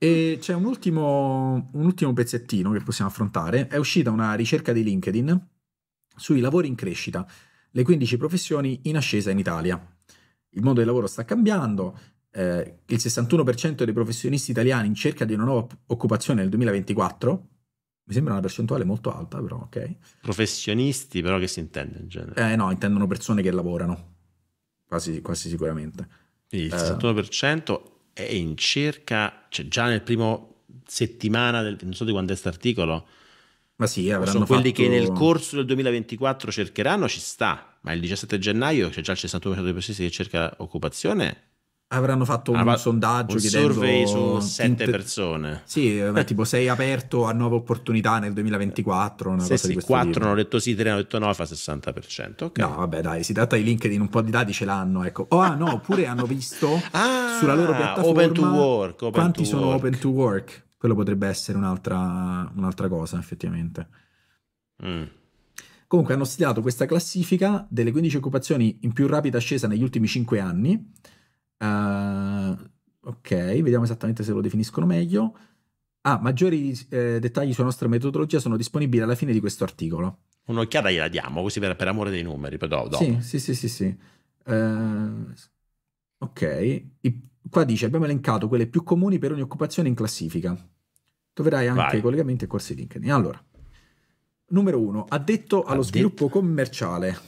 E c'è un ultimo, un ultimo pezzettino che possiamo affrontare. È uscita una ricerca di LinkedIn sui lavori in crescita, le 15 professioni in ascesa in Italia. Il mondo del lavoro sta cambiando, eh, il 61% dei professionisti italiani in cerca di una nuova occupazione nel 2024. Mi sembra una percentuale molto alta, però ok. Professionisti, però che si intende in genere? Eh no, intendono persone che lavorano, quasi, quasi sicuramente. Il 61% eh, è in cerca, cioè già nel primo settimana, del, non so di quando è questo articolo, ma sì, avranno sono quelli fatto... che nel corso del 2024 cercheranno, ci sta, ma il 17 gennaio cioè, c'è già il 61% dei posti che cerca occupazione, avranno fatto un ah, sondaggio un chiedendo survey su sette inter... persone sì tipo sei aperto a nuove opportunità nel 2024 una sì, cosa sì, di 4 hanno detto sì 3 hanno detto no fa 60% okay. no vabbè dai si tratta di LinkedIn un po' di dati ce l'hanno ecco oh ah no oppure hanno visto ah, sulla loro piattaforma open to work open quanti to sono work. open to work quello potrebbe essere un'altra, un'altra cosa effettivamente mm. comunque hanno studiato questa classifica delle 15 occupazioni in più rapida ascesa negli ultimi 5 anni Uh, ok, vediamo esattamente se lo definiscono meglio. Ah, maggiori eh, dettagli sulla nostra metodologia sono disponibili alla fine di questo articolo. Un'occhiata gliela diamo, così per, per amore dei numeri. Però, sì, sì, sì, sì. sì. Uh, ok, I, qua dice abbiamo elencato quelle più comuni per ogni occupazione in classifica. Troverai anche Vai. i collegamenti e corsi LinkedIn. Allora, numero uno, addetto allo addetto. sviluppo commerciale.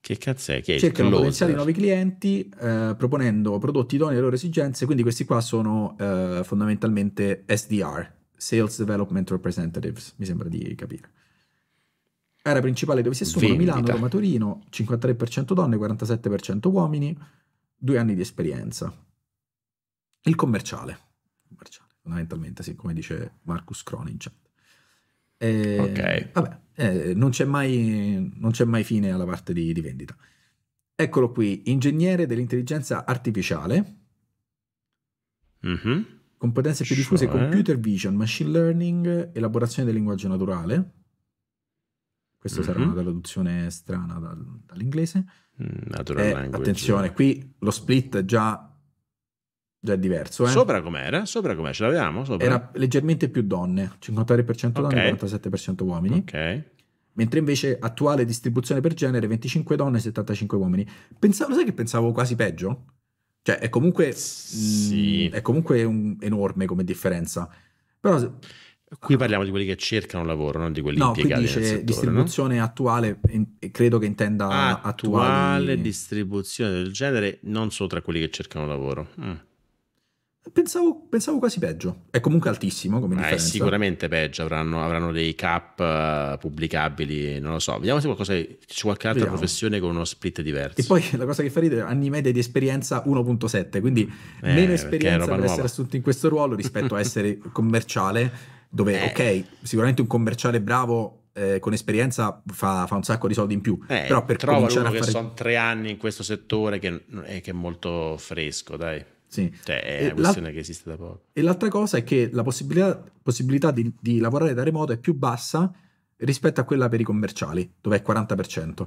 Che cazzo è? Che Cercano closer. potenziali nuovi clienti eh, proponendo prodotti idonei alle loro esigenze, quindi questi qua sono eh, fondamentalmente SDR, Sales Development Representatives, mi sembra di capire. Area principale dove si assumono Vendita. Milano, Roma, Torino, 53% donne, 47% uomini, due anni di esperienza. Il commerciale, commerciale fondamentalmente, sì, come dice Marcus Cronin. Cioè. E, ok. Vabbè, eh, non, c'è mai, non, c'è mai, fine alla parte di, di vendita. Eccolo qui, ingegnere dell'intelligenza artificiale, mm-hmm. competenze più diffuse, cioè. computer vision, machine learning, elaborazione del linguaggio naturale. Questa mm-hmm. sarà una traduzione strana dal, dall'inglese. Mm, natural eh, Attenzione, qui lo split già Già diverso, eh? Sopra com'era? Sopra com'era? Ce l'avevamo? Sopra? Era leggermente più donne, 53% donne e okay. 47% uomini. Ok. Mentre invece attuale distribuzione per genere 25 donne e 75 uomini. Pensavo, sai che pensavo quasi peggio? Cioè è comunque, mm, sì. mh, è comunque un, enorme come differenza. Però se, Qui parliamo di quelli che cercano lavoro, non di quelli no, impiegati. Qui dice settore, distribuzione no? attuale, credo che intenda attuale attuali... distribuzione del genere, non solo tra quelli che cercano lavoro. Mm. Pensavo, pensavo, quasi peggio. È comunque altissimo come differenza. È sicuramente peggio. Avranno, avranno dei cap eh, pubblicabili. Non lo so. Vediamo se qualcosa, c'è qualche altra Vediamo. professione con uno split diverso. E poi la cosa che fa ridere: anni media di esperienza 1.7. Quindi eh, meno esperienza per nuova. essere assunto in questo ruolo rispetto a essere commerciale. Dove, eh. ok, sicuramente un commerciale bravo eh, con esperienza fa, fa, un sacco di soldi in più. Eh, però per trova uno a fare... che sono tre anni in questo settore che, eh, che è molto fresco, dai. Sì. Cioè, è una questione che esiste da poco. E l'altra cosa è che la possibilità, possibilità di, di, lavorare da remoto è più bassa rispetto a quella per i commerciali, dove è 40%.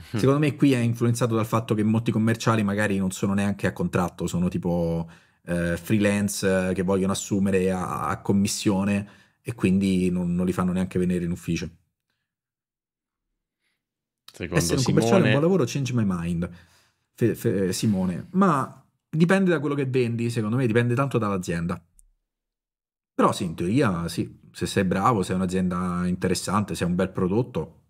Secondo me qui è influenzato dal fatto che molti commerciali magari non sono neanche a contratto, sono tipo eh, freelance che vogliono assumere a, a commissione e quindi non, non, li fanno neanche venire in ufficio. Secondo Essere Simone... un commerciale è un buon lavoro, change my mind. Fe, fe, Simone, ma dipende da quello che vendi, secondo me dipende tanto dall'azienda. Però sì, in teoria sì, se sei bravo, se è un'azienda interessante, se è un bel prodotto,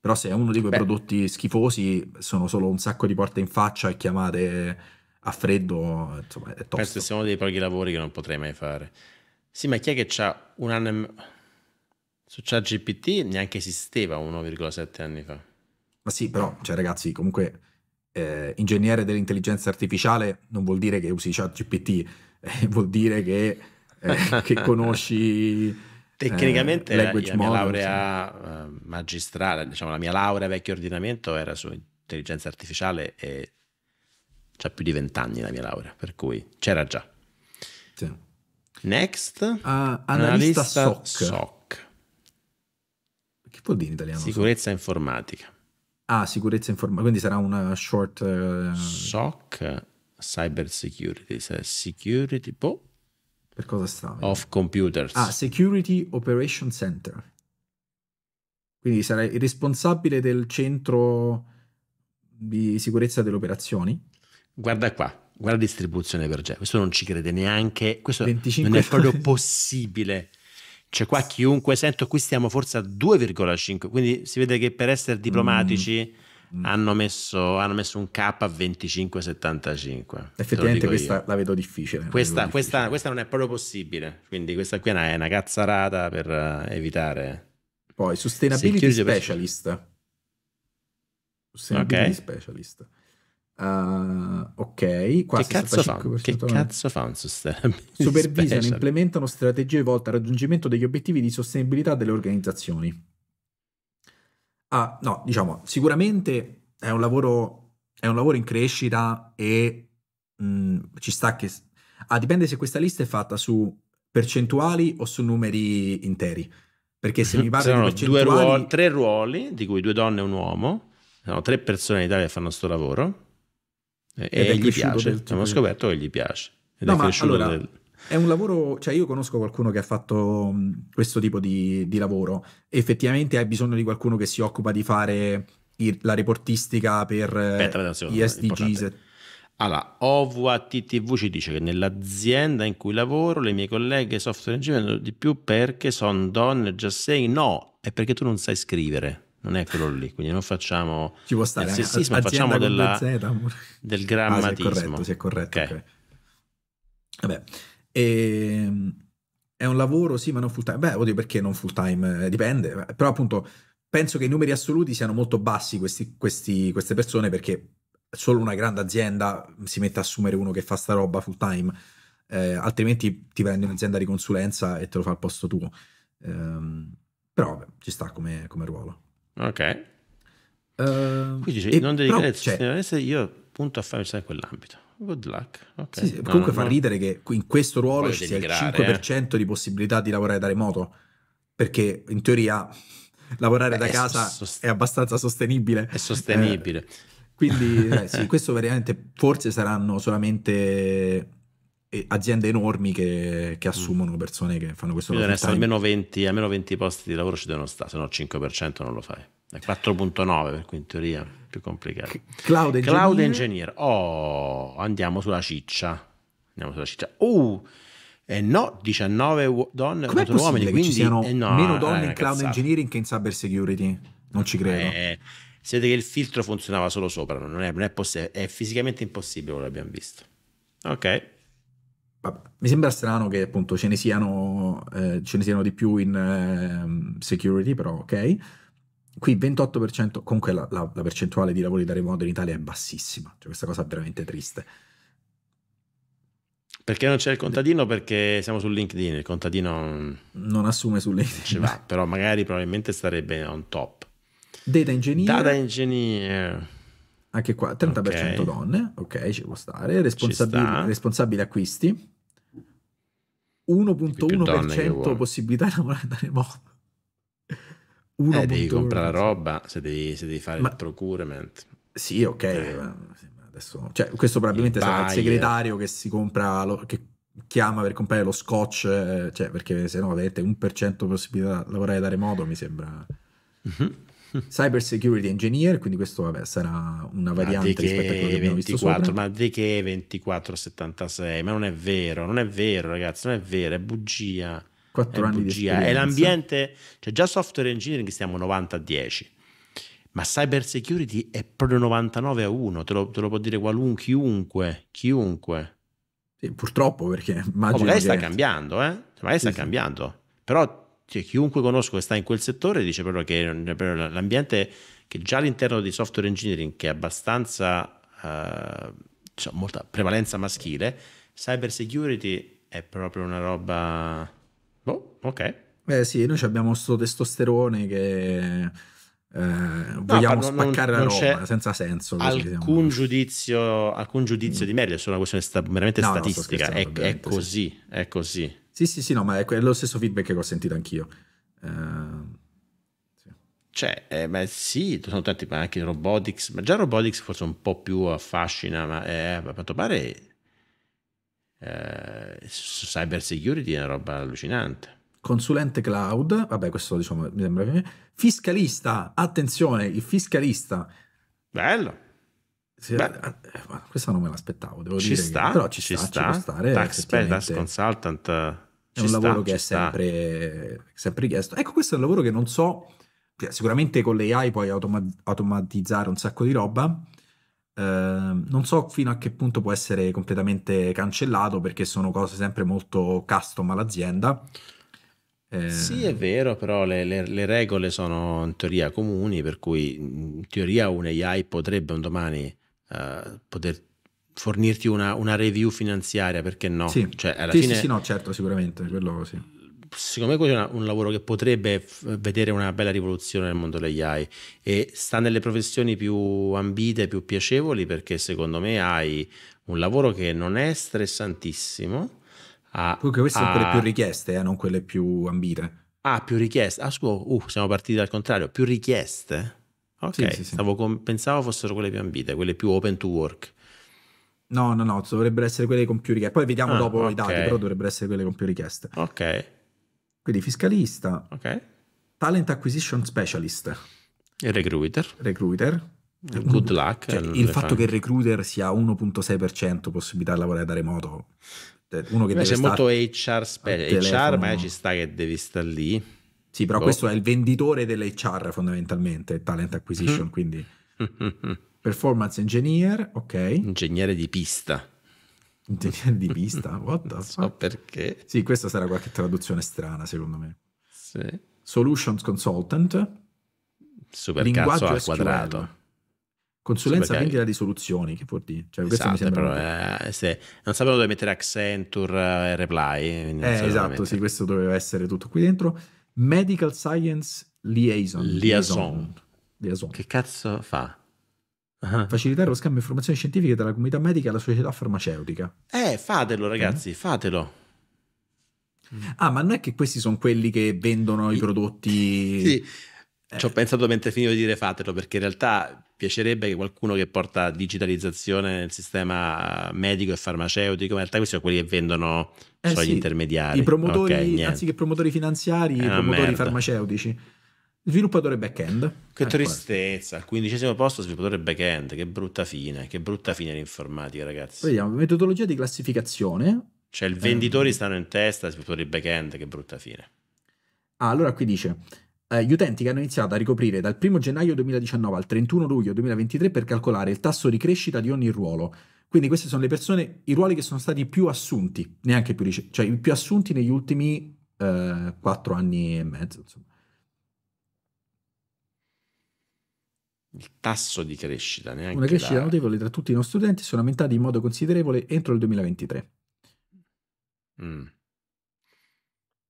però se è uno di quei Beh. prodotti schifosi sono solo un sacco di porte in faccia e chiamate a freddo, insomma è tosto. Penso sia uno dei pochi lavori che non potrei mai fare. Sì, ma chi è che c'ha un anno e... Su ChatGPT neanche esisteva 1,7 anni fa. Ma sì, però, cioè ragazzi, comunque eh, ingegnere dell'intelligenza artificiale non vuol dire che usi ChatGPT, eh, vuol dire che, eh, che conosci... Eh, Tecnicamente la, la mia laurea sì. Eh, magistrale, diciamo la mia laurea vecchio ordinamento era su intelligenza artificiale e c'è più di vent'anni la mia laurea, per cui c'era già. Sì. Next, uh, analista, analista SOC. SOC. Che vuol dire in italiano? Sicurezza so? informatica. Ah, sicurezza informatica, quindi sarà una short... Uh... Eh, SOC, cyber security, security, boh. Per cosa sta? Of computers. Ah, Security Operation Center. Quindi sarai il responsabile del centro di sicurezza delle operazioni. Guarda qua, guarda la distribuzione per Jeff. Questo non ci crede neanche. Questo 25... non è proprio possibile. Cioè qua chiunque sento, qui stiamo forse a 2,5, quindi si vede che per essere diplomatici mm. hanno, messo, hanno, messo, un K a 25,75. Effettivamente questa io. la vedo difficile. Questa, vedo difficile. questa, non è proprio possibile, quindi questa qui è una, cazzarata per eh, evitare. Poi, sustainability specialist. Per... Sustainability okay. specialist Uh, ok, qua che cazzo, fa, che cazzo fa un sustainability Supervisano, special. implementano strategie volte al raggiungimento degli obiettivi di sostenibilità delle organizzazioni. Ah, no, diciamo, sicuramente è un lavoro, è un lavoro in crescita e mh, mm, ci sta che... Ah, dipende se questa lista è fatta su percentuali o su numeri interi. Perché se mi parli di percentuali... Ruoli, tre ruoli, di cui due donne e un uomo, sono tre persone in Italia che fanno questo lavoro e, e gli piace, abbiamo scoperto che gli piace. Ed no, è cresciuto allora, del... È un lavoro, cioè io conosco qualcuno che ha fatto mm, questo tipo di, di lavoro, effettivamente hai bisogno di qualcuno che si occupa di fare il, la reportistica per Aspetta, eh, gli SDGs. Allora, OVATTV ci dice che nell'azienda in cui lavoro le mie colleghe software engineer di più perché sono donne, già sei, no, è perché tu non sai scrivere non è quello lì, quindi non facciamo Ci può stare, del sessismo, a, facciamo della, Z, del grammatismo. Ah, se è corretto, se è corretto. Okay. Okay. Vabbè, e, ehm, è un lavoro, sì, ma non full time. Beh, oddio, perché non full time? Eh, dipende, però appunto penso che i numeri assoluti siano molto bassi questi, questi, queste persone perché solo una grande azienda si mette a assumere uno che fa sta roba full time, eh, altrimenti ti prendi un'azienda di consulenza e te lo fa al posto tuo. Eh, però vabbè, ci sta come, come ruolo. Ok. Uh, Qui dice, non dedicare il io punto a farmi in quell'ambito. Good luck. Okay. Sì, sì. No, comunque no, fa no. ridere che in questo ruolo ci sia il 5% eh. di possibilità di lavorare da remoto, perché in teoria lavorare Beh, da casa sost- è abbastanza sostenibile. È sostenibile. Eh, quindi eh, sì, questo veramente forse saranno solamente aziende enormi che, che mm. assumono persone che fanno questo lavoro. Almeno 20, almeno 20 posti di lavoro ci devono stare, se no 5% non lo fai. È 4.9, per cui in teoria è più complicato. Cloud Engineer. Cloud Engineer. Oh, andiamo sulla ciccia. Andiamo sulla ciccia. Uh, eh no, 19 uo- donne Com'è contro uomini. Quindi ci siano eh no, meno eh, donne in Cloud cazzata. Engineering che in Cyber Security. Non ci credo. Eh, siete che il filtro funzionava solo sopra, non è, non è, poss- è fisicamente impossibile l'abbiamo visto. Ok mi sembra strano che appunto ce ne siano, eh, ce ne siano di più in eh, security, però ok. Qui 28%, comunque la, la, la, percentuale di lavori da remoto in Italia è bassissima, cioè questa cosa è veramente triste. Perché non c'è il contadino? Perché siamo su LinkedIn, il contadino mm, non assume su LinkedIn. Ci va, però magari probabilmente starebbe on top. Data engineer. Data engineer anche qua 30% okay. donne, ok, ci può stare, responsabili, responsabili acquisti, 1.1% possibilità di lavorare da remoto. Eh, devi comprare roba se devi, se devi fare ma, il procurement. Sì, ok. Eh. adesso, cioè, questo probabilmente il sarà buyer. il segretario che si compra, lo, che chiama per comprare lo scotch, eh, cioè, perché se no avete 1% possibilità di lavorare da remoto, mi sembra... Mm-hmm Cyber Security Engineer, quindi questo vabbè, sarà una variante rispetto a quello che abbiamo 24, visto sopra. Ma di che 2476? Ma non è vero, non è vero ragazzi, non è vero, è bugia. 4 è anni bugia. È l'ambiente, cioè già software engineering stiamo 90 a 10 ma cyber security è proprio 99 a 1, te lo, te lo può dire qualunque, chiunque, chiunque. Sì, purtroppo perché immagino oh, magari che... sta cambiando, eh? magari sì, sta sì. cambiando, però cioè, chiunque conosco che sta in quel settore dice proprio che però l'ambiente che già all'interno di software engineering che è abbastanza eh, cioè, molta prevalenza maschile cyber security è proprio una roba boh, ok beh sì noi abbiamo questo testosterone che eh, vogliamo no, spaccare non, la roba senza senso alcun diciamo. giudizio, alcun giudizio mm. di merito è solo una questione sta, meramente no, statistica è, è, così sì. è così sì, sì, sì, no, ma è lo stesso feedback che ho sentito anch'io. Uh, sì. Cioè, eh, beh, sì, sono tanti, ma anche Robotics, ma già Robotics forse un po' più affascina, ma eh, a quanto pare eh, cyber security è una roba allucinante. Consulente cloud, vabbè, questo diciamo mi sembra. Fiscalista, attenzione, il fiscalista. Bello. Sì, eh, eh, questa non me l'aspettavo, devo ci dire. Sta, che, però ci, ci sta, sta. Ci può tax, tax consultant. Eh è un sta, lavoro che è sempre, sempre, richiesto. Ecco, questo è un lavoro che non so, cioè, sicuramente con l'AI puoi automa- automatizzare un sacco di roba, eh, non so fino a che punto può essere completamente cancellato perché sono cose sempre molto custom all'azienda. Eh... Sì, è vero, però le, le, le, regole sono in teoria comuni, per cui in teoria un AI potrebbe un domani uh, poter fornirti una, una review finanziaria, perché no? Sì, cioè, alla sì, fine... sì, sì, no, certo, sicuramente, quello sì secondo me quello è un lavoro che potrebbe vedere una bella rivoluzione nel mondo degli AI e sta nelle professioni più ambite, più piacevoli perché secondo me hai un lavoro che non è stressantissimo. Ha, Comunque queste sono quelle più richieste, eh, non quelle più ambite. Ah, più richieste. Ah, scusa, uh, siamo partiti dal contrario. Più richieste? Ok, sì, sì, sì. Con, pensavo fossero quelle più ambite, quelle più open to work. No, no, no, dovrebbero essere quelle con più richieste. Poi vediamo ah, dopo okay. i dati, però dovrebbero essere quelle con più richieste. Ok. Quindi fiscalista. Ok. Talent Acquisition Specialist. E recruiter. Recruiter. Good luck. Cioè, il fatto fai. che il recruiter sia 1.6% possibilità di lavorare da remoto. Cioè, uno che deve c'è molto HR, spe- HR ma ci sta che devi stare lì. Sì, però boh. questo è il venditore dell'HR fondamentalmente, Talent Acquisition, mm-hmm. quindi... Mm-hmm. Performance engineer, ok. Ingegnere di pista. Ingegnere di pista? What the fuck? so perché. Sì, questa sarà qualche traduzione strana, secondo me. Sì. Solutions consultant. Super Linguaggio al quadrato. Consulenza sì, vendita di soluzioni, che vuol dire? Cioè, esatto, sembra... però, eh, se non sapevo dove mettere Accenture eh, e Reply. Eh, esatto, sì, questo doveva essere tutto qui dentro. Medical Science Liaison. Liaison. Liaison. Liaison. Che cazzo fa? Uh-huh. Facilitare lo scambio di informazioni scientifiche tra la comunità medica e la società farmaceutica. Eh, fatelo ragazzi, mm. fatelo. Ah, ma non è che questi sono quelli che vendono i, i prodotti... sì. Eh. Ci ho pensato mentre finivo di dire fatelo, perché in realtà piacerebbe che qualcuno che porta digitalizzazione nel sistema medico e farmaceutico, in realtà questi sono quelli che vendono eh sì, gli intermediari. I promotori, okay, anziché promotori finanziari, i promotori merda. farmaceutici. Sviluppatore back-end. Che ecco. tristezza, al quindicesimo posto sviluppatore back-end, che brutta fine, che brutta fine l'informatica ragazzi. Vediamo, metodologia di classificazione. Cioè il venditori eh. stanno in testa, sviluppatori back-end, che brutta fine. Ah, allora qui dice, eh, gli utenti che hanno iniziato a ricoprire dal 1 gennaio 2019 al 31 luglio 2023 per calcolare il tasso di crescita di ogni ruolo. Quindi queste sono le persone, i ruoli che sono stati più assunti, neanche più, rice- cioè i più assunti negli ultimi eh, anni e mezzo, insomma. il tasso di crescita. Neanche Una crescita da... notevole tra tutti i nostri studenti sono aumentati in modo considerevole entro il 2023. Mm.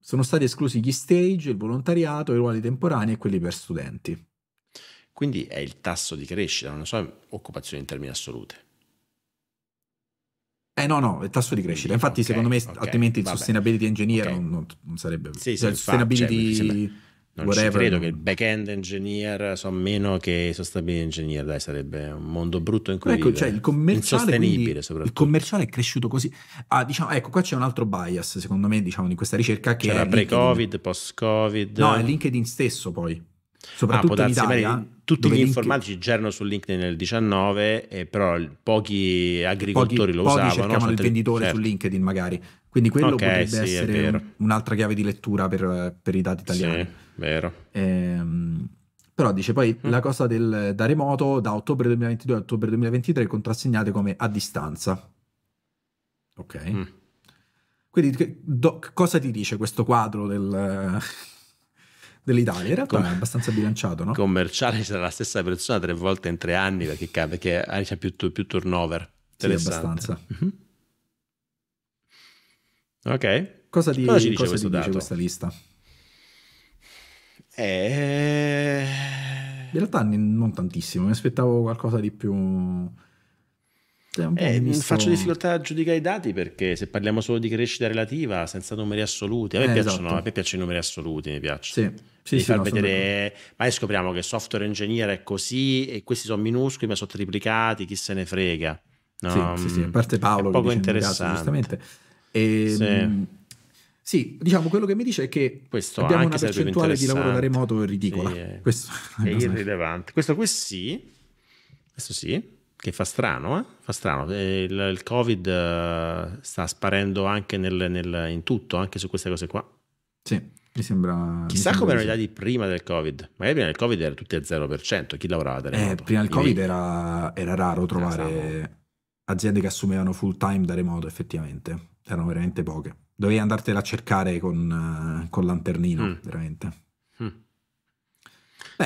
Sono stati esclusi gli stage, il volontariato, i ruoli temporanei e quelli per studenti. Quindi è il tasso di crescita, non la sua so, occupazione in termini assoluti. Eh no, no, è il tasso di crescita. Infatti, okay, secondo me, okay, altrimenti il sustainability engineer okay. non, non, sarebbe... Sì, cioè, il sustainability... Cioè, non Whatever. ci credo che il back-end engineer so meno che i sostenibili engineer, dai, sarebbe un mondo brutto in cui ecco, Cioè, il commerciale, quindi, il commerciale è cresciuto così. Ah, diciamo, ecco, qua c'è un altro bias, secondo me, diciamo, di questa ricerca che C'era pre-covid, post-covid. No, è LinkedIn stesso poi. Ah, soprattutto ah, in Italia. Tutti gli LinkedIn... informatici c'erano su LinkedIn nel 19, eh, però pochi agricoltori pochi, lo pochi usavano. Pochi cercavano il venditore certo. su LinkedIn magari. Quindi quello okay, potrebbe sì, essere un'altra chiave di lettura per, per i dati italiani. Sì. Vero. Ehm, però dice poi mm. la cosa del, da remoto da ottobre 2022 a ottobre 2023 contrassegnate come a distanza. Ok. Mm. Quindi do, cosa ti dice questo quadro del, dell'Italia? In realtà Com- è abbastanza bilanciato, no? Commerciale sarà la stessa persona tre volte in tre anni perché, perché ah, c'è più, più turnover. Sì, abbastanza. Mm-hmm. Ok. Cosa, ti, cosa ci dice, cosa dice questa lista? Eh... In realtà non tantissimo, mi aspettavo qualcosa di più... Cioè, eh, visto... Faccio difficoltà a giudicare i dati perché se parliamo solo di crescita relativa senza numeri assoluti, a me, eh, piacciono, esatto. a me piacciono, i numeri assoluti, mi piace. Sì. Sì, sì, far no, vedere, mai scopriamo che software engineer è così e questi sono minuscoli ma sono triplicati, chi se ne frega. No, sì, sì, sì, a parte Paolo, è poco dice, interessante. Giustamente. E, sì. Ehm, sì, diciamo quello che mi dice è che questo abbiamo una percentuale di lavoro da remoto ridicola. Sì, è, eh. questo è irrilevante. Questo, questo, sì, questo sì, che fa strano, eh? fa strano. Eh, il, il, Covid eh, sta sparendo anche nel, nel, in tutto, anche su queste cose qua. Sì, mi sembra... Chissà come erano gli anni prima del Covid. Magari prima del Covid era tutti a 0%, chi lavorava da remoto? Eh, prima del Covid era, era, raro trovare aziende che assumevano full time da remoto, effettivamente. Erano veramente poche dovevi andartela a cercare con, eh, con lanternino, mm. veramente. Mm.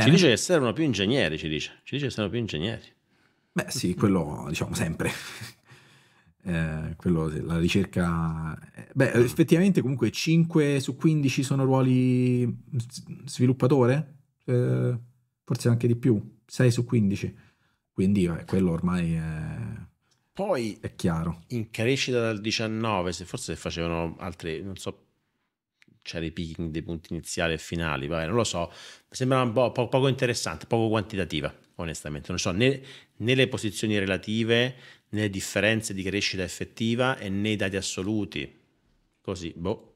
Ci dice che servono più ingegneri, ci dice. Ci dice che servono più ingegneri. Beh sì, quello diciamo sempre. eh, quello, la ricerca... Eh, beh, effettivamente comunque 5 su 15 sono ruoli sviluppatore, eh, forse anche di più, 6 su 15. Quindi eh, quello ormai è poi è chiaro. In crescita dal 19, se forse facevano altri, non so, c'era i picking dei punti iniziali e finali, vabbè, non lo so, sembrava un po', po poco interessante, poco quantitativa, onestamente. Non so né, né, le posizioni relative, né le differenze di crescita effettiva e né i dati assoluti. Così, boh.